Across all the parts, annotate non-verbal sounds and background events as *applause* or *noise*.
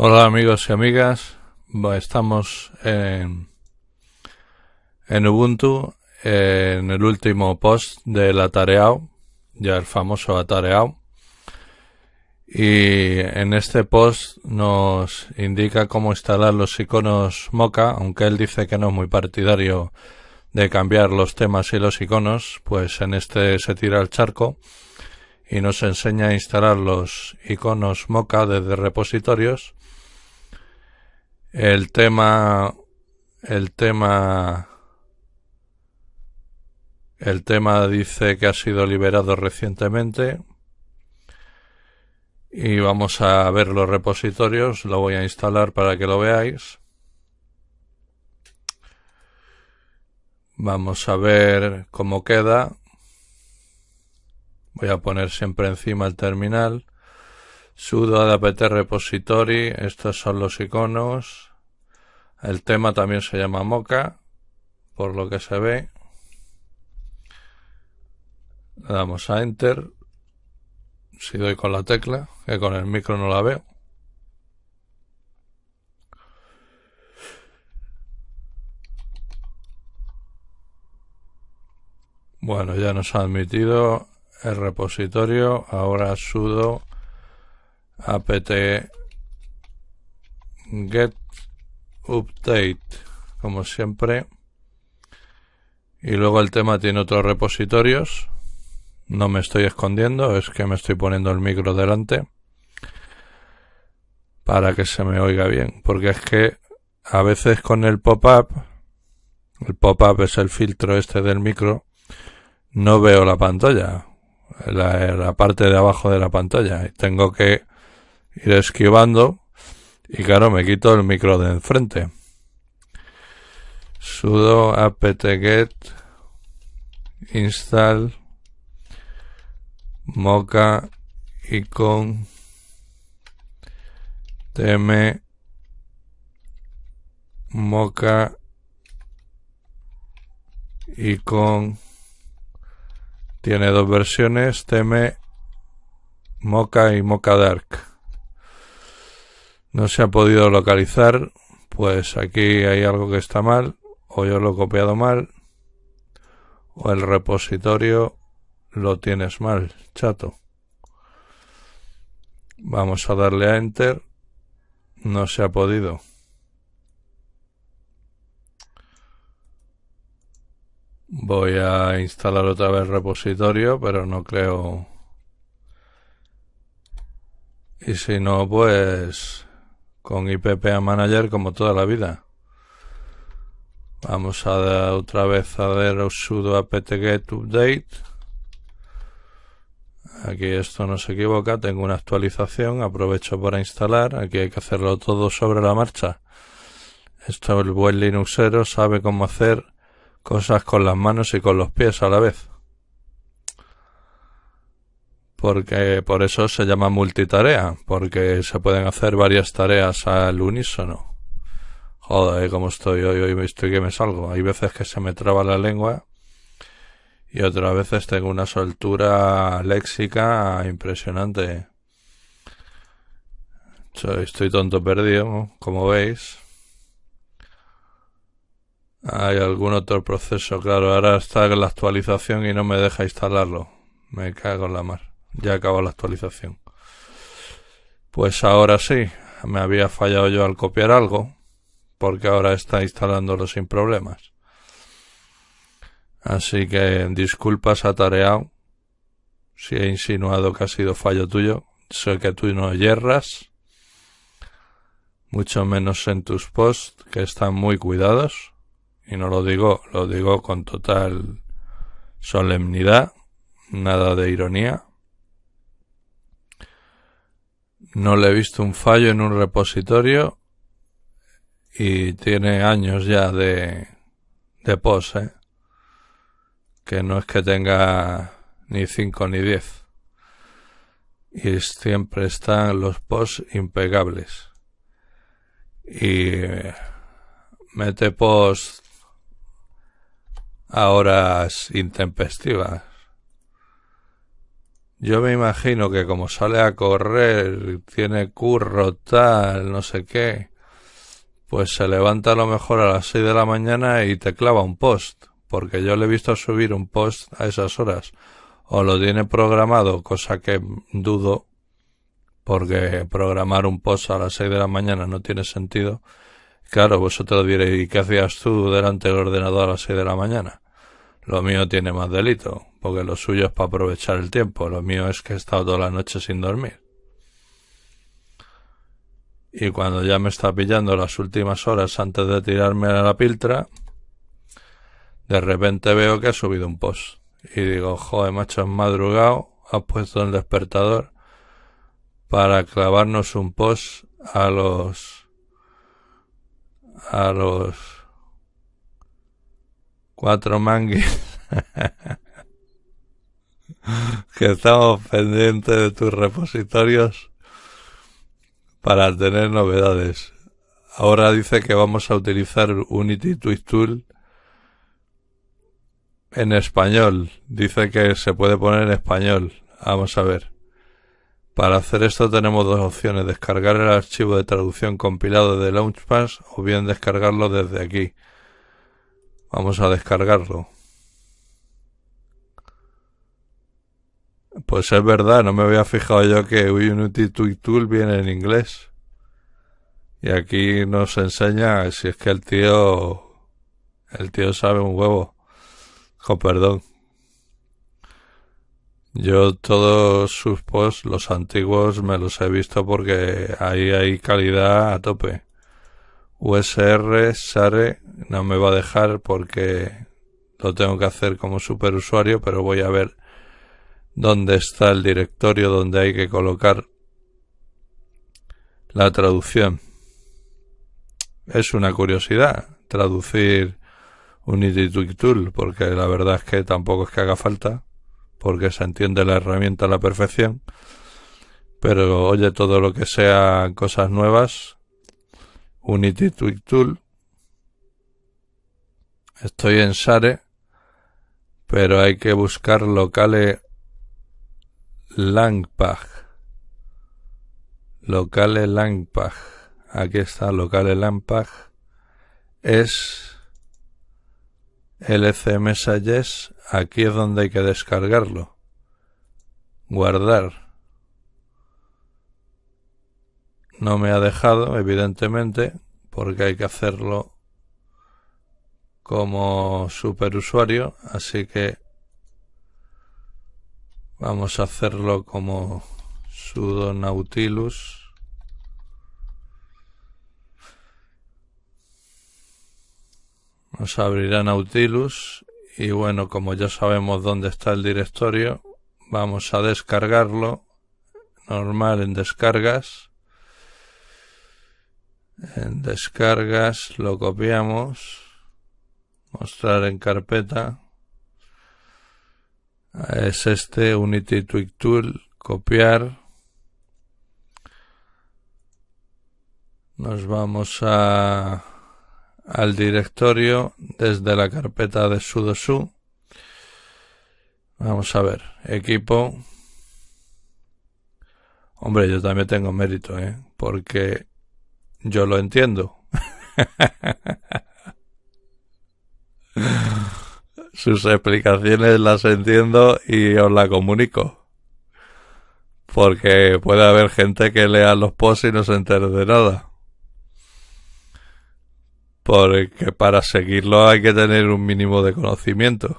Hola amigos y amigas, estamos en, en Ubuntu en el último post del atareado, ya el famoso Atareao, Y en este post nos indica cómo instalar los iconos Mocha, aunque él dice que no es muy partidario de cambiar los temas y los iconos, pues en este se tira el charco y nos enseña a instalar los iconos Mocha desde repositorios el tema, el tema, el tema dice que ha sido liberado recientemente y vamos a ver los repositorios, lo voy a instalar para que lo veáis. Vamos a ver cómo queda. Voy a poner siempre encima el terminal. Sudo apt Repository, estos son los iconos. El tema también se llama Mocha, por lo que se ve. Le damos a Enter. Si doy con la tecla, que con el micro no la veo. Bueno, ya nos ha admitido el repositorio. Ahora sudo apt get update como siempre y luego el tema tiene otros repositorios no me estoy escondiendo es que me estoy poniendo el micro delante para que se me oiga bien porque es que a veces con el pop-up el pop-up es el filtro este del micro no veo la pantalla la, parte de abajo de la pantalla y tengo que ir esquivando y claro, me quito el micro de enfrente. sudo apt-get install mocha icon tm mocha icon tiene dos versiones tm mocha y mocha dark no se ha podido localizar, pues aquí hay algo que está mal, o yo lo he copiado mal, o el repositorio lo tienes mal, chato. Vamos a darle a Enter. No se ha podido. Voy a instalar otra vez el repositorio, pero no creo... Y si no, pues con IPPA Manager como toda la vida. Vamos a otra vez a ver sudo apt-get update. Aquí esto no se equivoca, tengo una actualización, aprovecho para instalar. Aquí hay que hacerlo todo sobre la marcha. Esto el buen Linuxero sabe cómo hacer cosas con las manos y con los pies a la vez porque por eso se llama multitarea, porque se pueden hacer varias tareas al unísono. Joder, como estoy hoy, hoy estoy que me salgo. Hay veces que se me traba la lengua y otras veces tengo una soltura léxica impresionante. Estoy tonto perdido, como veis. Hay algún otro proceso, claro. Ahora está la actualización y no me deja instalarlo. Me cago en la mar ya acaba la actualización. Pues ahora sí, me había fallado yo al copiar algo, porque ahora está instalándolo sin problemas. Así que disculpas atareado si he insinuado que ha sido fallo tuyo. Sé que tú no yerras, mucho menos en tus posts, que están muy cuidados. Y no lo digo, lo digo con total solemnidad, nada de ironía no le he visto un fallo en un repositorio y tiene años ya de, de pose, ¿eh? que no es que tenga ni 5 ni 10. Y siempre están los posts impecables. Y mete posts a horas intempestivas. Yo me imagino que como sale a correr, tiene curro, tal, no sé qué, pues se levanta a lo mejor a las seis de la mañana y te clava un post, porque yo le he visto subir un post a esas horas, o lo tiene programado, cosa que dudo, porque programar un post a las seis de la mañana no tiene sentido. Claro, vosotros diréis, ¿qué hacías tú delante del ordenador a las seis de la mañana? Lo mío tiene más delito, porque lo suyo es para aprovechar el tiempo, lo mío es que he estado toda la noche sin dormir. Y cuando ya me está pillando las últimas horas antes de tirarme a la piltra, de repente veo que ha subido un post. Y digo, joder, macho, has madrugado, ha puesto el despertador para clavarnos un post a los a los cuatro mangues. *laughs* que estamos pendientes de tus repositorios para tener novedades. Ahora dice que vamos a utilizar Unity Twist Tool en español. Dice que se puede poner en español. Vamos a ver. Para hacer esto tenemos dos opciones, descargar el archivo de traducción compilado de Launchpad o bien descargarlo desde aquí. Vamos a descargarlo. Pues es verdad, no me había fijado yo que Unity Tool viene en inglés. Y aquí nos enseña si es que el tío. El tío sabe un huevo. Con perdón. Yo todos sus posts, los antiguos, me los he visto porque ahí hay calidad a tope. USR Sare no me va a dejar porque lo tengo que hacer como superusuario, pero voy a ver dónde está el directorio donde hay que colocar la traducción. Es una curiosidad traducir un Tool porque la verdad es que tampoco es que haga falta porque se entiende la herramienta a la perfección. Pero oye, todo lo que sea cosas nuevas Unity Tweak Tool. Estoy en Sare pero hay que buscar locales Langpag. Locales Langpag. Aquí está locales Langpag. Es LC Messages. Aquí es donde hay que descargarlo. Guardar. No me ha dejado, evidentemente, porque hay que hacerlo como superusuario, así que vamos a hacerlo como sudo nautilus. Nos abrirá Nautilus y bueno, como ya sabemos dónde está el directorio, vamos a descargarlo normal en descargas en descargas, lo copiamos, mostrar en carpeta, es este Unity Tweak Tool, copiar, nos vamos a, al directorio desde la carpeta de sudo su vamos a ver, equipo, hombre yo también tengo mérito, ¿eh? porque yo lo entiendo. Sus explicaciones las entiendo y os la comunico. Porque puede haber gente que lea los posts y no se entere de nada. Porque para seguirlo hay que tener un mínimo de conocimientos.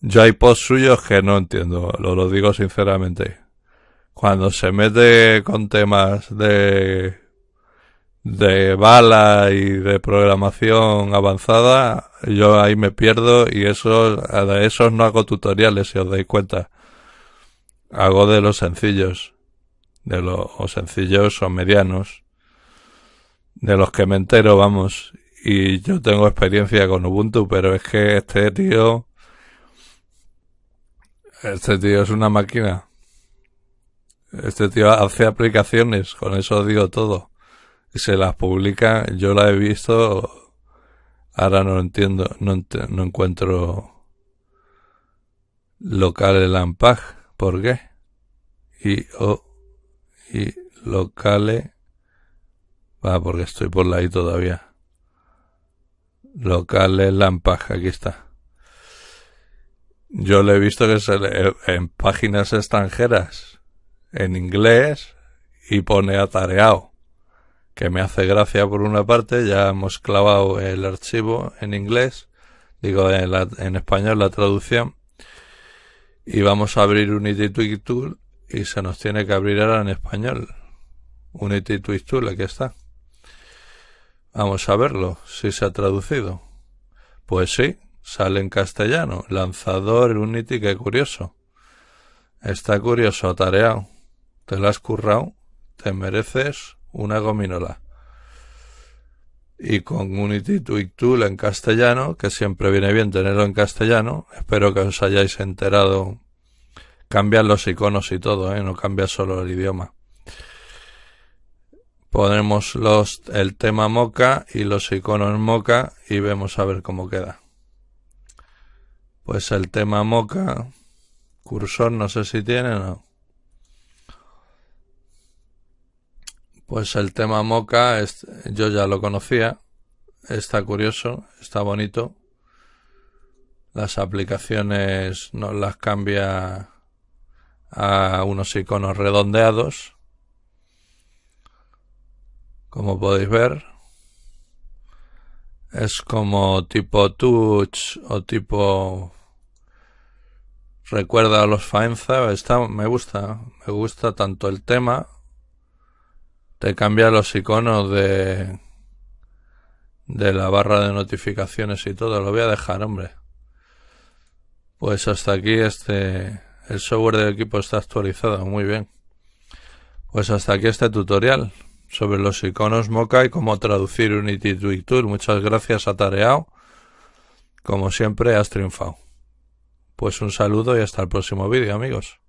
Yo hay posts suyos que no entiendo, lo digo sinceramente cuando se mete con temas de de bala y de programación avanzada, yo ahí me pierdo y eso, de esos no hago tutoriales, si os dais cuenta. Hago de los sencillos, de los sencillos o medianos, de los que me entero, vamos. Y yo tengo experiencia con Ubuntu, pero es que este tío, este tío es una máquina. Este tío hace aplicaciones, con eso digo todo. Se las publica, yo la he visto, ahora no entiendo, no, encuentro local el ¿por qué? Y, o y locale, va, porque estoy por la I todavía. Locale Lampag, aquí está. Yo le he visto que se en páginas extranjeras en inglés y pone atareado. Que me hace gracia por una parte, ya hemos clavado el archivo en inglés, digo en, español la traducción, y vamos a abrir Unity Tweak Tool y se nos tiene que abrir ahora en español. Unity Tweak Tool, aquí está. Vamos a verlo, si se ha traducido. Pues sí, sale en castellano. Lanzador Unity, qué curioso. Está curioso, atareado te la has currado, te mereces una gominola. Y con Unity Tweak Tool en castellano, que siempre viene bien tenerlo en castellano, espero que os hayáis enterado. Cambian los iconos y todo, ¿eh? no cambia solo el idioma. Ponemos los, el tema moca y los iconos moca y vemos a ver cómo queda. Pues el tema moca, cursor no sé si tiene o no. Pues el tema Moca, yo ya lo conocía, está curioso, está bonito. Las aplicaciones nos las cambia a unos iconos redondeados, como podéis ver. Es como tipo touch o tipo recuerda a los Faenza. Está, me gusta, me gusta tanto el tema te cambia los iconos de de la barra de notificaciones y todo. Lo voy a dejar, hombre. Pues hasta aquí este el software del equipo está actualizado, muy bien. Pues hasta aquí este tutorial sobre los iconos Mocha y cómo traducir Unity Tweak Tour. Muchas gracias a Tareao. Como siempre has triunfado. Pues un saludo y hasta el próximo vídeo, amigos.